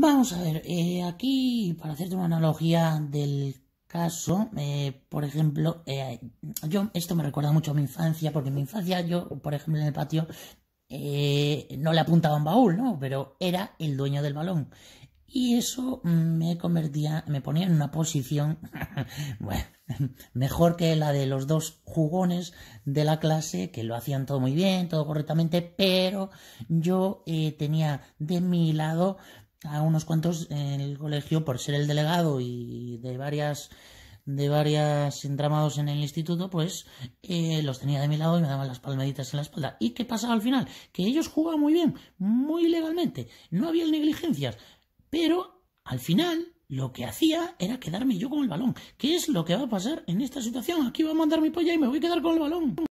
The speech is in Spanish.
Vamos a ver, eh, aquí para hacerte una analogía del caso, eh, por ejemplo, eh, yo esto me recuerda mucho a mi infancia, porque en mi infancia yo, por ejemplo, en el patio no le apuntaba un baúl, ¿no? Pero era el dueño del balón. Y eso me convertía, me ponía en una posición, mejor que la de los dos jugones de la clase, que lo hacían todo muy bien, todo correctamente, pero yo tenía de mi lado a unos cuantos en el colegio por ser el delegado y de varias de varias entramados en el instituto, pues eh, los tenía de mi lado y me daban las palmaditas en la espalda. ¿Y qué pasaba al final? Que ellos jugaban muy bien, muy legalmente, no había negligencias, pero al final lo que hacía era quedarme yo con el balón. ¿Qué es lo que va a pasar en esta situación? Aquí va a mandar mi polla y me voy a quedar con el balón.